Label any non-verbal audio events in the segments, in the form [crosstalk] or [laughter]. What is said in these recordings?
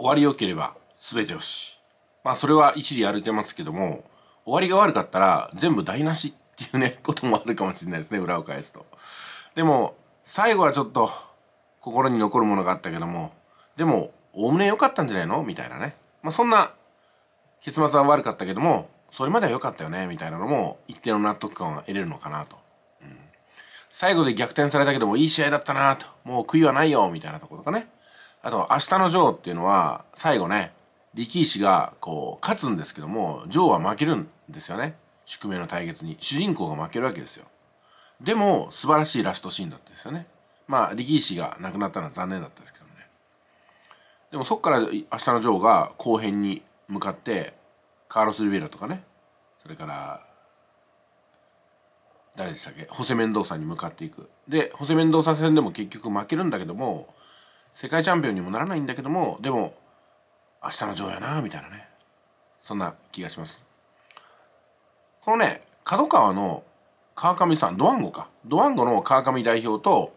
終わり良ければ全てよし。まあそれは一理あるてますけども、終わりが悪かったら全部台無しっていうね、[laughs] こともあるかもしれないですね、裏を返すと。でも、最後はちょっと心に残るものがあったけども、でも、おおむね良かったんじゃないのみたいなね。まあそんな、結末は悪かったけども、それまでは良かったよね、みたいなのも一定の納得感は得れるのかなと。うん、最後で逆転されたけどもいい試合だったなと。もう悔いはないよ、みたいなところとかね。あと「明日のジョー」っていうのは最後ね力石がこう勝つんですけどもジョーは負けるんですよね宿命の対決に主人公が負けるわけですよでも素晴らしいラストシーンだったですよねまあ力石が亡くなったのは残念だったんですけどねでもそっから「明日のジョー」が後編に向かってカーロス・リベラとかねそれから誰でしたっけホセ・メンドーサに向かっていくでホセ・メンドーサ戦でも結局負けるんだけども世界チャンピオンにもならないんだけどもでも明日のジョーやなみたいなねそんな気がしますこのね角川の川上さんドワンゴかドワンゴの川上代表と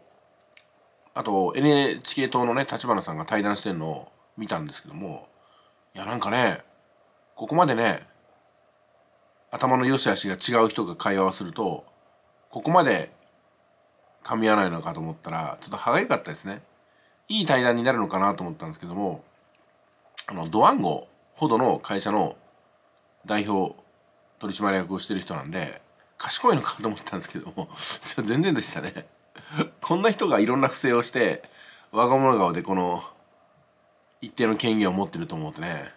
あと NHK 党のね立花さんが対談してるのを見たんですけどもいやなんかねここまでね頭の良し悪しが違う人が会話をするとここまで噛み合わないのかと思ったらちょっと歯がゆかったですね。いい対談になるのかなと思ったんですけどもあのドワンゴほどの会社の代表取締役をしてる人なんで賢いのかと思ったんですけども [laughs] 全然でしたねこんな人がいろんな不正をして我が物顔でこの一定の権限を持ってると思うとね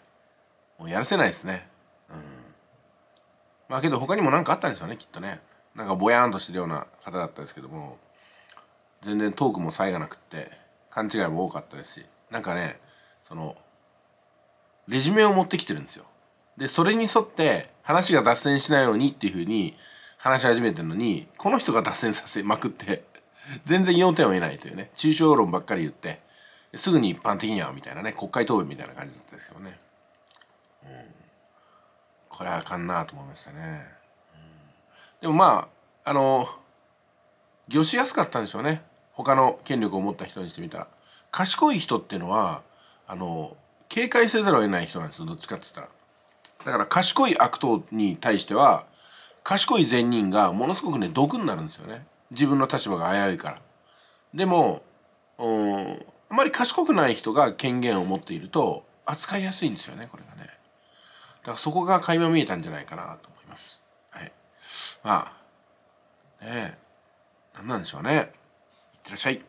もうやらせないですねうんまあけど他にも何かあったんでしょうねきっとねなんかぼやーんとしてるような方だったんですけども全然トークもさえがなくって勘違いも多かったですしなんかねそのレジュメを持ってきてるんですよでそれに沿って話が脱線しないようにっていうふうに話し始めてるのにこの人が脱線させまくって [laughs] 全然要点を得ないというね抽象論ばっかり言ってすぐに一般的にはみたいなね国会答弁みたいな感じだったですけどね、うん、これはあかんなと思いましたね、うん、でもまああの漁しやすかったんでしょうね他の権力を持った人にしてみたら賢い人っていうのはあの警戒せざるを得ない人なんですどっちかって言ったらだから賢い悪党に対しては賢い善人がものすごくね毒になるんですよね自分の立場が危ういからでもうんあまり賢くない人が権限を持っていると扱いやすいんですよねこれがねだからそこが垣間見えたんじゃないかなと思いますはいまあねえ何なんでしょうねいってらっしゃい